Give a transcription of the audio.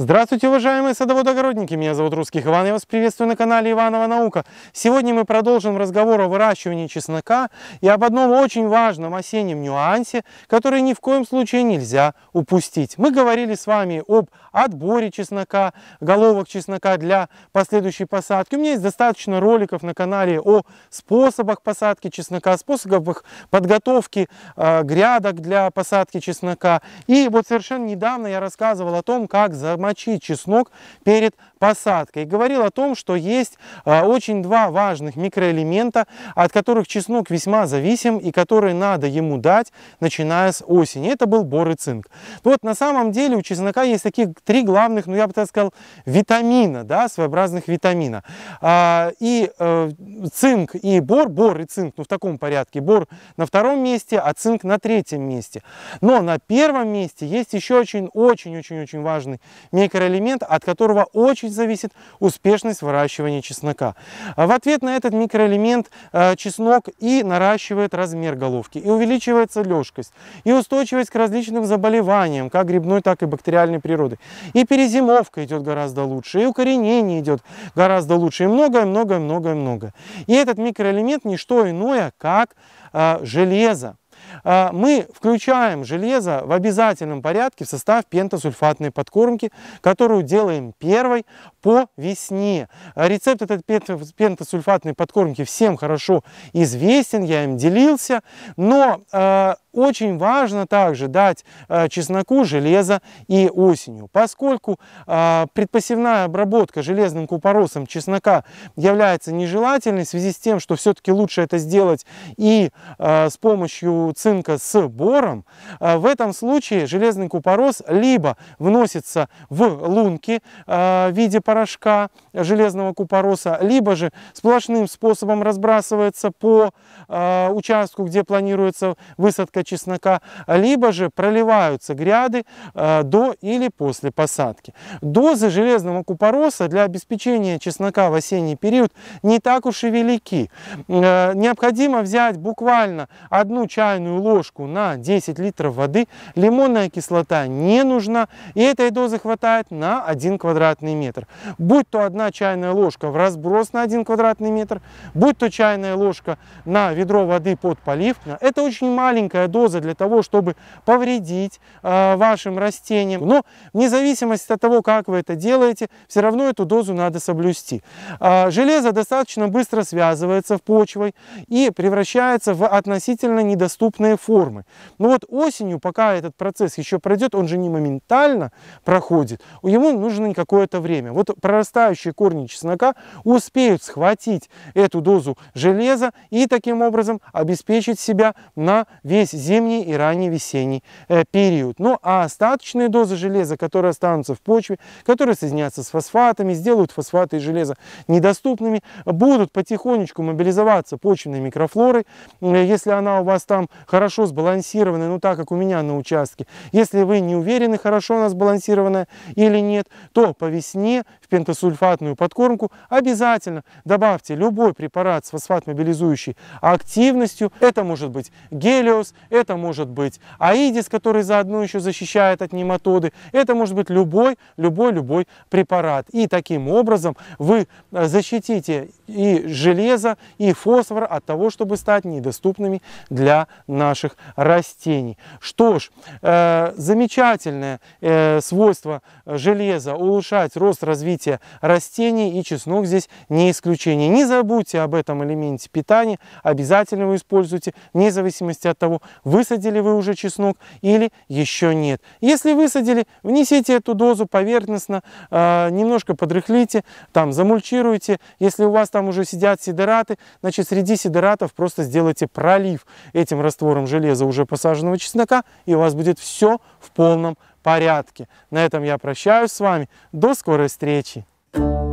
Здравствуйте, уважаемые садоводогородники! Меня зовут Русских Иван, я вас приветствую на канале Иванова Наука. Сегодня мы продолжим разговор о выращивании чеснока и об одном очень важном осеннем нюансе, который ни в коем случае нельзя упустить. Мы говорили с вами об отборе чеснока, головок чеснока для последующей посадки. У меня есть достаточно роликов на канале о способах посадки чеснока, способах подготовки э, грядок для посадки чеснока. И вот совершенно недавно я рассказывал о том, как замочить мочить чеснок перед посадкой. говорил о том, что есть а, очень два важных микроэлемента, от которых чеснок весьма зависим и которые надо ему дать, начиная с осени. Это был бор и цинк. Вот на самом деле у чеснока есть таких три главных, ну я бы так сказал, витамина, да, своеобразных витамина. А, и э, цинк и бор, бор и цинк, ну в таком порядке, бор на втором месте, а цинк на третьем месте. Но на первом месте есть еще очень-очень-очень-очень важный микроэлемент, от которого очень зависит успешность выращивания чеснока. А в ответ на этот микроэлемент э, чеснок и наращивает размер головки, и увеличивается легкость, и устойчивость к различным заболеваниям, как грибной, так и бактериальной природы. И перезимовка идет гораздо лучше, и укоренение идет гораздо лучше, и многое-многое-многое-многое. И этот микроэлемент не что иное, как э, железо. А, мы включаем железо в обязательном порядке в состав пентосульфатной подкормки, которую делаем первой по весне. А, рецепт этой пентосульфатной подкормки всем хорошо известен, я им делился, но а, очень важно также дать чесноку железо и осенью, поскольку предпосевная обработка железным купоросом чеснока является нежелательной в связи с тем, что все-таки лучше это сделать и с помощью цинка с бором, э, в этом случае железный купорос либо вносится в лунки э, в виде порошка железного купороса, либо же сплошным способом разбрасывается по э, участку, где планируется высадка чеснока, либо же проливаются гряды до или после посадки. Дозы железного купороса для обеспечения чеснока в осенний период не так уж и велики. Необходимо взять буквально одну чайную чайную ложку на 10 литров воды лимонная кислота не нужна, и этой дозы хватает на 1 квадратный метр. Будь то одна чайная ложка в разброс на 1 квадратный метр, будь то чайная ложка на ведро воды под полив, это очень маленькая доза для того, чтобы повредить э, вашим растениям. Но вне зависимости от того, как вы это делаете, все равно эту дозу надо соблюсти. Э, железо достаточно быстро связывается в почвой и превращается в относительно недоступную крупные формы. Но вот осенью, пока этот процесс еще пройдет, он же не моментально проходит, ему нужно какое-то время. Вот прорастающие корни чеснока успеют схватить эту дозу железа и таким образом обеспечить себя на весь зимний и ранний весенний э, период. Ну а остаточные дозы железа, которые останутся в почве, которые соединятся с фосфатами, сделают фосфаты и железо недоступными, будут потихонечку мобилизоваться почвенной микрофлорой. Э, если она у вас там хорошо сбалансированная, ну так как у меня на участке. Если вы не уверены, хорошо она сбалансированная или нет, то по весне в пентасульфатную подкормку обязательно добавьте любой препарат с фосфатмобилизующей активностью. Это может быть гелиос, это может быть аидис, который заодно еще защищает от нематоды. Это может быть любой, любой, любой препарат. И таким образом вы э, защитите и железо, и фосфор от того, чтобы стать недоступными для наших растений. Что ж, э, замечательное э, свойство железа улучшать рост развития растений и чеснок здесь не исключение. Не забудьте об этом элементе питания, обязательно его используйте, вне зависимости от того, высадили вы уже чеснок или еще нет. Если высадили, внесите эту дозу поверхностно, э, немножко подрыхлите, там замульчируйте. Если у вас там уже сидят сидераты, значит среди сидератов просто сделайте пролив этим раствором раствором железа уже посаженного чеснока, и у вас будет все в полном порядке. На этом я прощаюсь с вами. До скорой встречи! Thank you.